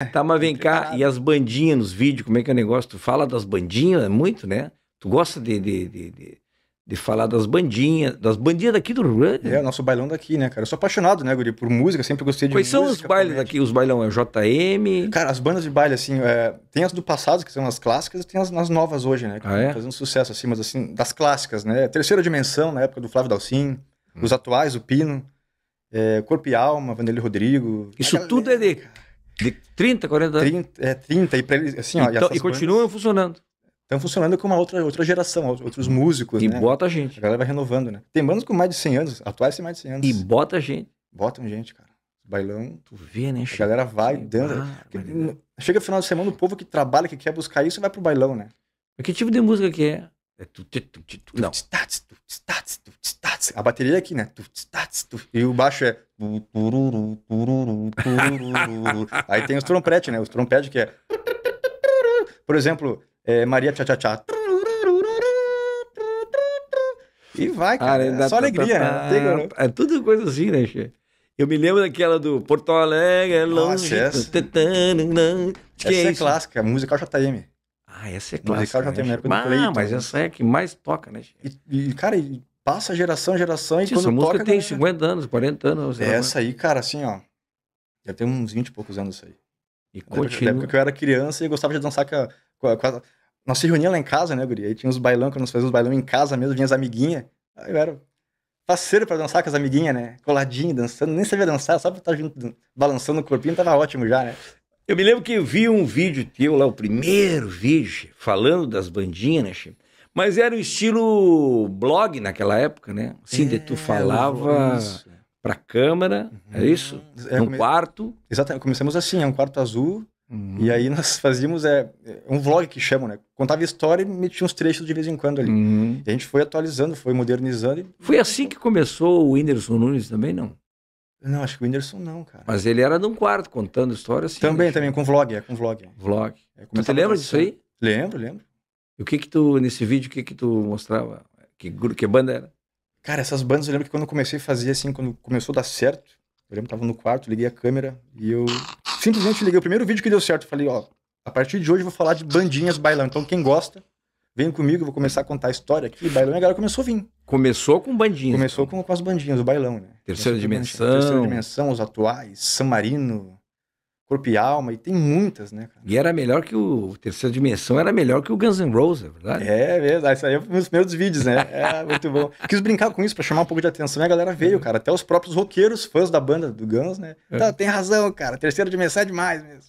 Tá, mas vem cá, e as bandinhas nos vídeos, como é que é o negócio? Tu fala das bandinhas é muito, né? Tu gosta de, de, de, de, de falar das bandinhas, das bandinhas daqui do Rio Grande? É, o nosso bailão daqui, né, cara? Eu sou apaixonado, né, Guri, por música, sempre gostei de Quais música. Quais são os bailes daqui, os bailão? É o JM? Cara, as bandas de baile, assim, é, tem as do passado, que são as clássicas, e tem as, as novas hoje, né? Que ah, é? Fazendo sucesso, assim, mas assim, das clássicas, né? Terceira Dimensão, na época do Flávio Dalcin, hum. os atuais, o Pino, é, Corpo e Alma, Vanelli Rodrigo. Isso tudo é de... Né, cara. De 30, 40 anos? 30, é, 30 e, assim, ó, então, e, e continuam bandas, funcionando. Estão funcionando com uma outra, outra geração, outros músicos, E né? bota a gente. A galera vai renovando, né? Tem bandas com mais de 100 anos, atuais tem mais de 100 anos. E bota a gente. Botam gente, cara. Bailão. Tu vê, né? A galera vai, dando. dança. Vai, chega no final de semana, o povo que trabalha, que quer buscar isso, vai pro bailão, né? Mas que tipo de música que é? É tu, tu, tu, tu, tu. Não. A bateria é aqui, né? Tu, tu, e o baixo é. Aí tem os trompetes, né? Os trompetes que é. Por exemplo, é Maria Tchá Tchá Tchá. E vai, cara. é só tá, tá, alegria, tá, Tá, é tudo coisa assim, né, Che? Eu me lembro daquela do Porto Alegre, é longe. Essa, que essa é, é clássica, musical JM. Ah, essa é clássica. Musical JM, né? época ah, Mas né? essa é que mais toca, né, Che? E, e cara, e Passa geração, geração e Sim, quando toca... música tem 50 né? anos, 40 anos. Essa aí, cara, assim, ó. já tem uns 20 e poucos anos isso aí. E continua. Da época que eu era criança e gostava de dançar com a... Com a, com a... Nós se reunia lá em casa, né, guri? Aí tinha uns bailão, quando nós fazíamos bailão em casa mesmo, vinha as amiguinhas. Aí eu era parceiro pra dançar com as amiguinhas, né? Coladinho, dançando. Nem sabia dançar, só pra estar tá junto, balançando o corpinho, tava ótimo já, né? Eu me lembro que eu vi um vídeo teu lá, o primeiro vídeo, falando das bandinhas, né, Chico? Mas era o estilo blog naquela época, né? Sim, é, tu falava para câmera, uhum. é isso? É, um come... quarto. Exatamente, começamos assim, é um quarto azul. Uhum. E aí nós fazíamos é, é um vlog que chama, né? Contava história e metia uns trechos de vez em quando ali. Uhum. a gente foi atualizando, foi modernizando. E... Foi assim que começou o Whindersson Nunes também, não? Não, acho que o Whindersson não, cara. Mas ele era num quarto contando histórias assim. Também, né? também, com vlog, é com vlog. Vlog. É, Você lembra disso aí? Lembro, lembro. E o que que tu, nesse vídeo, o que que tu mostrava? Que, que banda era? Cara, essas bandas eu lembro que quando eu comecei a fazer, assim, quando começou a dar certo, eu lembro que tava no quarto, liguei a câmera e eu simplesmente liguei. O primeiro vídeo que deu certo, eu falei, ó, a partir de hoje eu vou falar de bandinhas bailão. Então quem gosta, vem comigo, eu vou começar a contar a história aqui. Bailão, e a galera começou a vir. Começou com bandinhas. Começou então. com, com as bandinhas, o bailão, né? Terceira dimensão. Terceira dimensão, os atuais, San Marino, Corpo e Alma, e tem muitas, né? Cara? E era melhor que o Terceira Dimensão, era melhor que o Guns N' Roses, é verdade? É, é verdade. Isso aí é um dos meus vídeos, né? É, muito bom. Quis brincar com isso pra chamar um pouco de atenção e a galera veio, cara. Até os próprios roqueiros, fãs da banda do Guns, né? Então, Tá, tem razão, cara. Terceira Dimensão é demais mesmo.